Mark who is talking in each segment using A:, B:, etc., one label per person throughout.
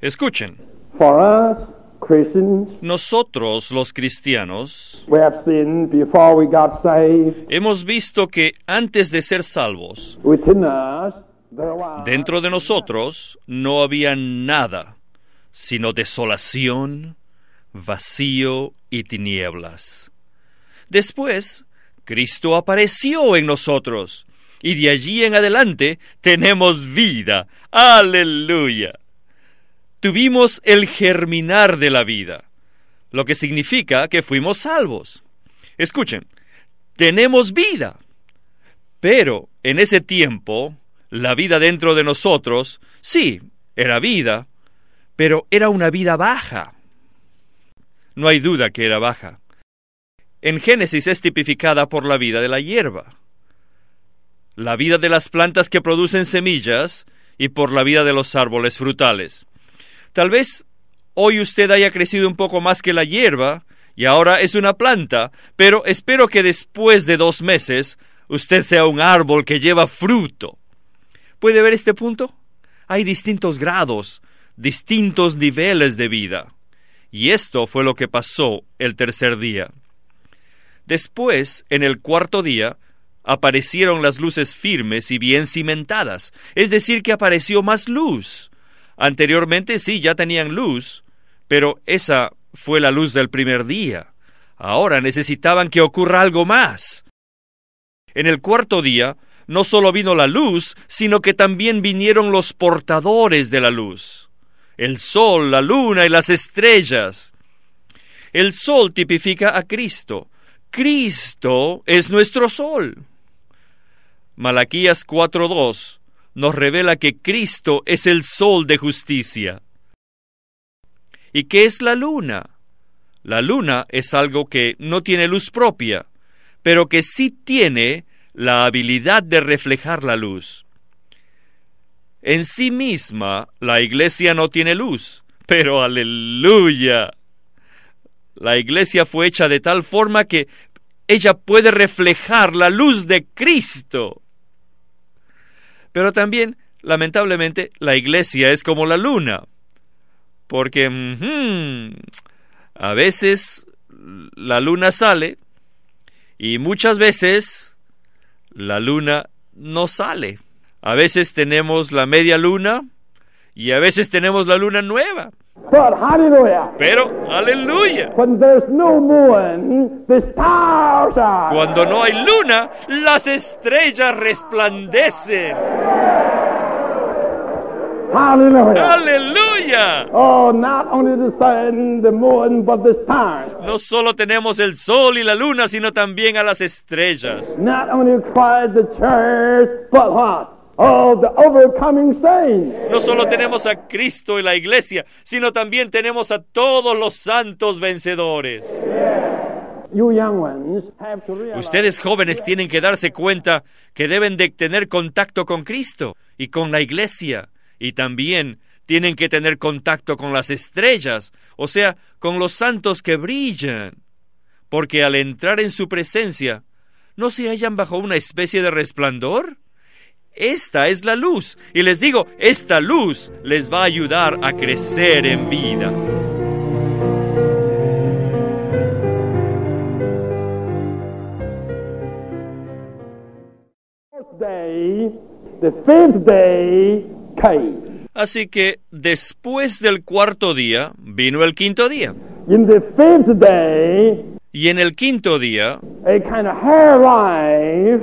A: Escuchen. Nosotros los cristianos hemos visto que antes de ser salvos, dentro de nosotros no había nada sino desolación, vacío y tinieblas. Después, Cristo apareció en nosotros y de allí en adelante tenemos vida. Aleluya tuvimos el germinar de la vida, lo que significa que fuimos salvos. Escuchen, tenemos vida, pero en ese tiempo, la vida dentro de nosotros, sí, era vida, pero era una vida baja. No hay duda que era baja. En Génesis es tipificada por la vida de la hierba, la vida de las plantas que producen semillas y por la vida de los árboles frutales. Tal vez hoy usted haya crecido un poco más que la hierba y ahora es una planta, pero espero que después de dos meses usted sea un árbol que lleva fruto. ¿Puede ver este punto? Hay distintos grados, distintos niveles de vida. Y esto fue lo que pasó el tercer día. Después, en el cuarto día, aparecieron las luces firmes y bien cimentadas, es decir, que apareció más luz. Anteriormente sí, ya tenían luz, pero esa fue la luz del primer día. Ahora necesitaban que ocurra algo más. En el cuarto día, no solo vino la luz, sino que también vinieron los portadores de la luz, el sol, la luna y las estrellas. El sol tipifica a Cristo. Cristo es nuestro sol. Malaquías 4.2 nos revela que Cristo es el sol de justicia. ¿Y qué es la luna? La luna es algo que no tiene luz propia, pero que sí tiene la habilidad de reflejar la luz. En sí misma, la iglesia no tiene luz, pero aleluya. La iglesia fue hecha de tal forma que ella puede reflejar la luz de Cristo. Pero también, lamentablemente, la iglesia es como la luna, porque a veces la luna sale y muchas veces la luna no sale. A veces tenemos la media luna y a veces tenemos la luna nueva.
B: But hallelujah.
A: Pero, aleluya.
B: When there's no moon, the stars are.
A: Cuando no hay luna, las estrellas resplandecen.
B: Hallelujah. Aleluya. Oh, not only the sun, the moon, but the stars.
A: No solo tenemos el sol y la luna, sino también a las estrellas.
B: Not only Christ, the church, but what? No
A: solo tenemos a Cristo y la iglesia, sino también tenemos a todos los santos vencedores. Ustedes jóvenes tienen que darse cuenta que deben de tener contacto con Cristo y con la iglesia y también tienen que tener contacto con las estrellas, o sea, con los santos que brillan, porque al entrar en su presencia, ¿no se hallan bajo una especie de resplandor? Esta es la luz. Y les digo, esta luz les va a ayudar a crecer en vida. Así que después del cuarto día vino el quinto día. y en el quinto día,
B: a kind of hair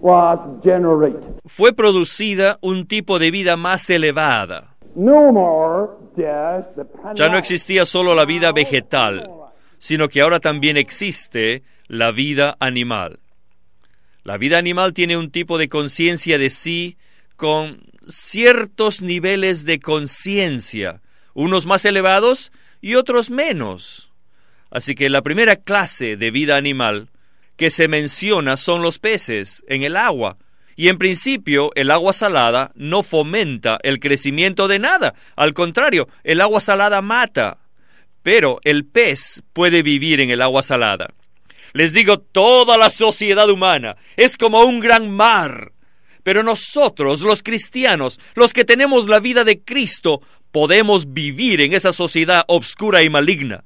B: was generated
A: fue producida un tipo de vida más elevada. Ya no existía solo la vida vegetal, sino que ahora también existe la vida animal. La vida animal tiene un tipo de conciencia de sí con ciertos niveles de conciencia, unos más elevados y otros menos. Así que la primera clase de vida animal que se menciona son los peces en el agua, y en principio el agua salada no fomenta el crecimiento de nada. Al contrario, el agua salada mata. Pero el pez puede vivir en el agua salada. Les digo, toda la sociedad humana es como un gran mar. Pero nosotros, los cristianos, los que tenemos la vida de Cristo, podemos vivir en esa sociedad obscura y maligna.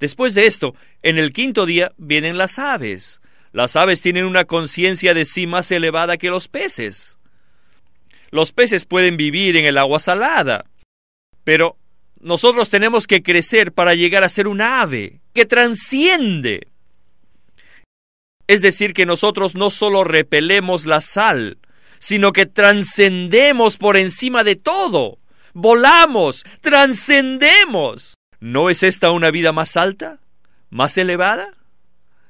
A: Después de esto, en el quinto día vienen las aves. Las aves tienen una conciencia de sí más elevada que los peces. Los peces pueden vivir en el agua salada, pero nosotros tenemos que crecer para llegar a ser un ave que transciende. Es decir, que nosotros no solo repelemos la sal, sino que trascendemos por encima de todo. Volamos, trascendemos. ¿No es esta una vida más alta? ¿Más elevada?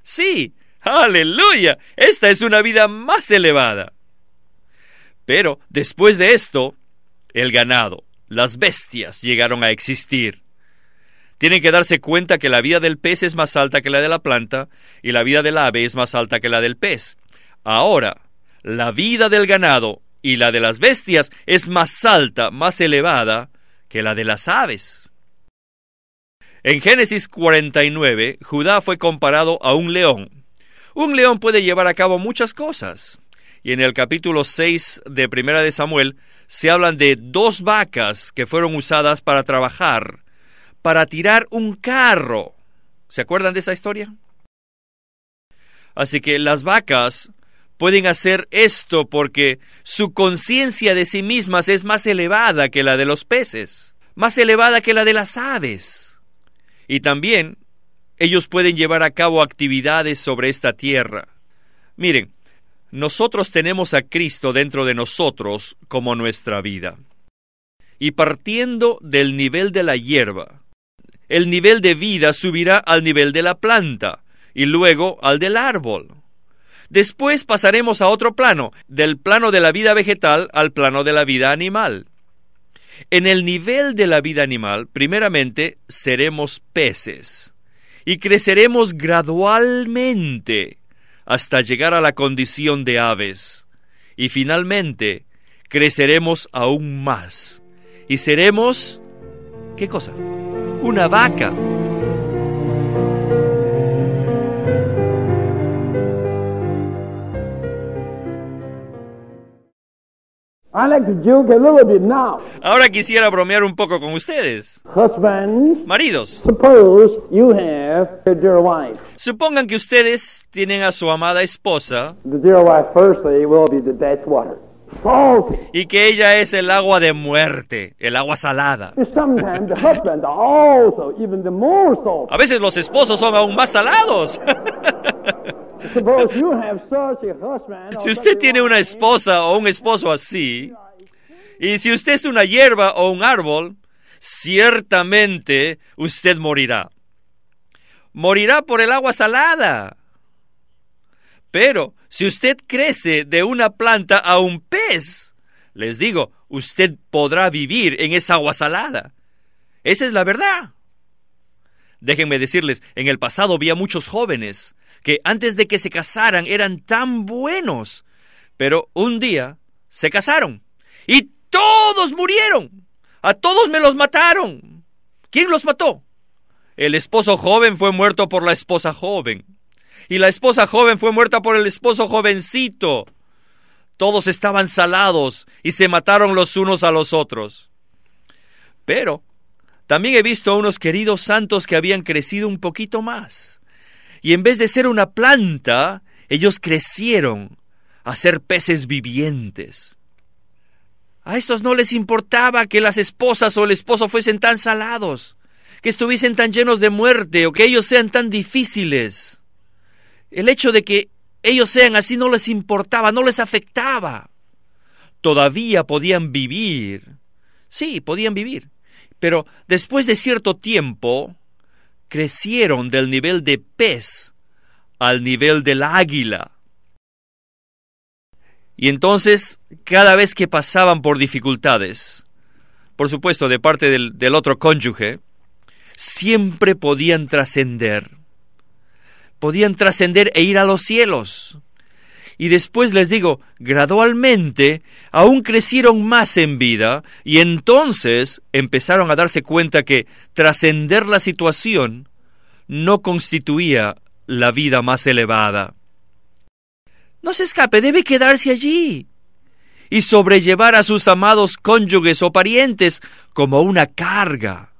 A: Sí, Aleluya. Esta es una vida más elevada. Pero después de esto, el ganado, las bestias llegaron a existir. Tienen que darse cuenta que la vida del pez es más alta que la de la planta y la vida del ave es más alta que la del pez. Ahora, la vida del ganado y la de las bestias es más alta, más elevada que la de las aves. En Génesis 49, Judá fue comparado a un león un león puede llevar a cabo muchas cosas. Y en el capítulo 6 de Primera de Samuel se hablan de dos vacas que fueron usadas para trabajar, para tirar un carro. ¿Se acuerdan de esa historia? Así que las vacas pueden hacer esto porque su conciencia de sí mismas es más elevada que la de los peces, más elevada que la de las aves. Y también ellos pueden llevar a cabo actividades sobre esta tierra. Miren, nosotros tenemos a Cristo dentro de nosotros como nuestra vida. Y partiendo del nivel de la hierba, el nivel de vida subirá al nivel de la planta y luego al del árbol. Después pasaremos a otro plano, del plano de la vida vegetal al plano de la vida animal. En el nivel de la vida animal, primeramente, seremos peces y creceremos gradualmente hasta llegar a la condición de aves. Y finalmente, creceremos aún más y seremos... ¿Qué cosa? Una vaca. Ahora quisiera bromear un poco con ustedes. Maridos, supongan que ustedes tienen a su amada esposa y que ella es el agua de muerte, el agua salada. A veces los esposos son aún más salados. Si usted tiene una esposa o un esposo así, y si usted es una hierba o un árbol, ciertamente usted morirá. Morirá por el agua salada. Pero si usted crece de una planta a un pez, les digo, usted podrá vivir en esa agua salada. Esa es la verdad. Déjenme decirles, en el pasado había muchos jóvenes que antes de que se casaran eran tan buenos, pero un día se casaron y todos murieron. A todos me los mataron. ¿Quién los mató? El esposo joven fue muerto por la esposa joven. Y la esposa joven fue muerta por el esposo jovencito. Todos estaban salados y se mataron los unos a los otros. Pero también he visto a unos queridos santos que habían crecido un poquito más. Y en vez de ser una planta, ellos crecieron a ser peces vivientes. A estos no les importaba que las esposas o el esposo fuesen tan salados, que estuviesen tan llenos de muerte o que ellos sean tan difíciles. El hecho de que ellos sean así no les importaba, no les afectaba. Todavía podían vivir. Sí, podían vivir. Pero después de cierto tiempo, crecieron del nivel de pez al nivel del águila. Y entonces, cada vez que pasaban por dificultades, por supuesto de parte del, del otro cónyuge, siempre podían trascender. Podían trascender e ir a los cielos y después les digo, gradualmente, aún crecieron más en vida y entonces empezaron a darse cuenta que trascender la situación no constituía la vida más elevada. No se escape, debe quedarse allí y sobrellevar a sus amados cónyuges o parientes como una carga.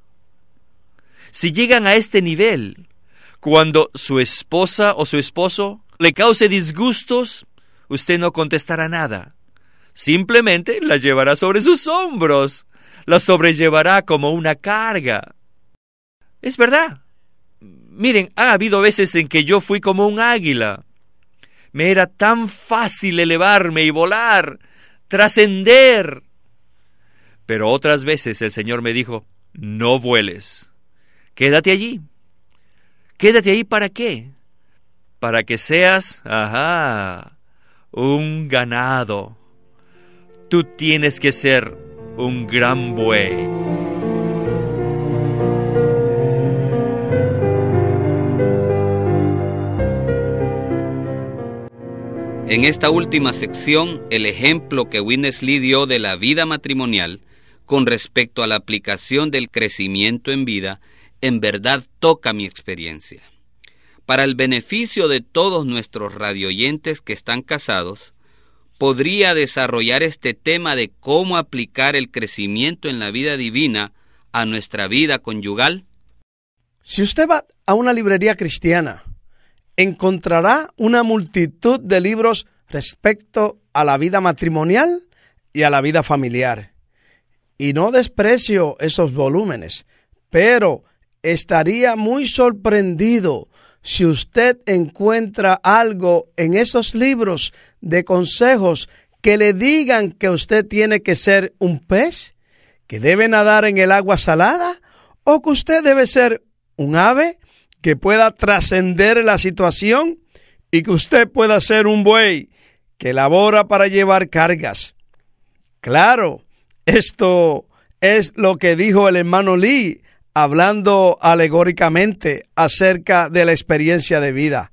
A: Si llegan a este nivel, cuando su esposa o su esposo le cause disgustos, usted no contestará nada. Simplemente la llevará sobre sus hombros, la sobrellevará como una carga. Es verdad. Miren, ha habido veces en que yo fui como un águila. Me era tan fácil elevarme y volar, trascender. Pero otras veces el Señor me dijo, no vueles, quédate allí. Quédate ahí para qué? para que seas, ajá, un ganado. Tú tienes que ser un gran buey.
B: En esta última sección, el ejemplo que Winnesley dio de la vida matrimonial con respecto a la aplicación del crecimiento en vida, en verdad toca mi experiencia. Para el beneficio de todos nuestros radioyentes que están casados, podría desarrollar este tema de cómo aplicar el crecimiento en la vida divina a nuestra vida conyugal? Si usted va a una librería cristiana, encontrará una multitud de libros respecto a la vida matrimonial y a la vida familiar. Y no desprecio esos volúmenes, pero estaría muy sorprendido si usted encuentra algo en esos libros de consejos que le digan que usted tiene que ser un pez, que debe nadar en el agua salada, o que usted debe ser un ave que pueda trascender la situación y que usted pueda ser un buey que labora para llevar cargas. Claro, esto es lo que dijo el hermano Lee hablando alegóricamente acerca de la experiencia de vida.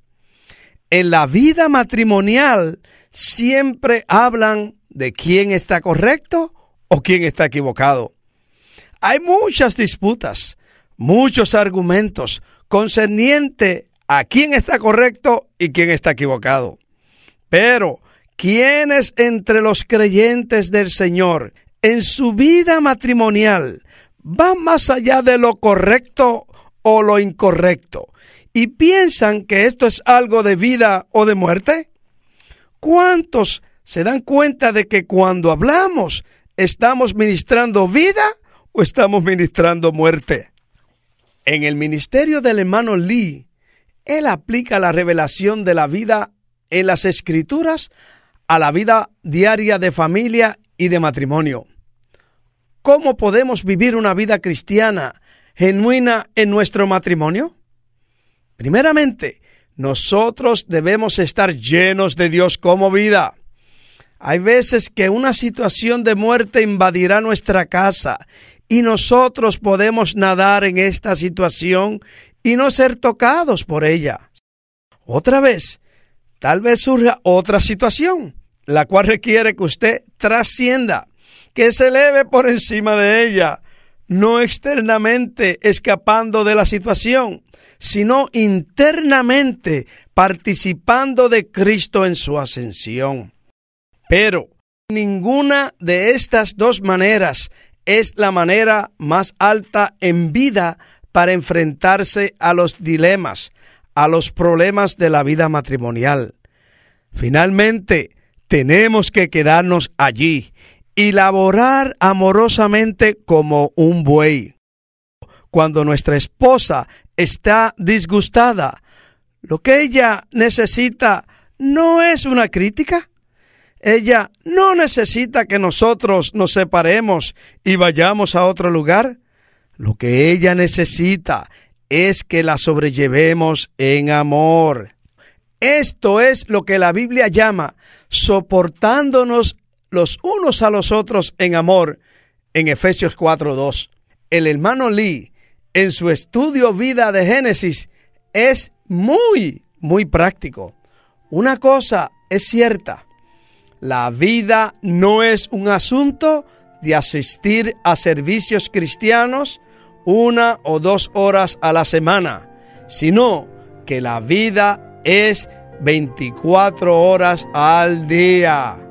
B: En la vida matrimonial siempre hablan de quién está correcto o quién está equivocado. Hay muchas disputas, muchos argumentos concerniente a quién está correcto y quién está equivocado. Pero, es entre los creyentes del Señor en su vida matrimonial va más allá de lo correcto o lo incorrecto y piensan que esto es algo de vida o de muerte? ¿Cuántos se dan cuenta de que cuando hablamos estamos ministrando vida o estamos ministrando muerte? En el ministerio del hermano Lee, él aplica la revelación de la vida en las escrituras a la vida diaria de familia y de matrimonio. ¿Cómo podemos vivir una vida cristiana genuina en nuestro matrimonio? Primeramente, nosotros debemos estar llenos de Dios como vida. Hay veces que una situación de muerte invadirá nuestra casa y nosotros podemos nadar en esta situación y no ser tocados por ella. Otra vez, tal vez surja otra situación, la cual requiere que usted trascienda que se eleve por encima de ella, no externamente escapando de la situación, sino internamente participando de Cristo en su ascensión. Pero ninguna de estas dos maneras es la manera más alta en vida para enfrentarse a los dilemas, a los problemas de la vida matrimonial. Finalmente, tenemos que quedarnos allí y laborar amorosamente como un buey. Cuando nuestra esposa está disgustada, lo que ella necesita no es una crítica. Ella no necesita que nosotros nos separemos y vayamos a otro lugar. Lo que ella necesita es que la sobrellevemos en amor. Esto es lo que la Biblia llama soportándonos los unos a los otros en amor en Efesios 4.2. El hermano Lee, en su estudio vida de Génesis, es muy, muy práctico. Una cosa es cierta, la vida no es un asunto de asistir a servicios cristianos una o dos horas a la semana, sino que la vida es 24 horas al día.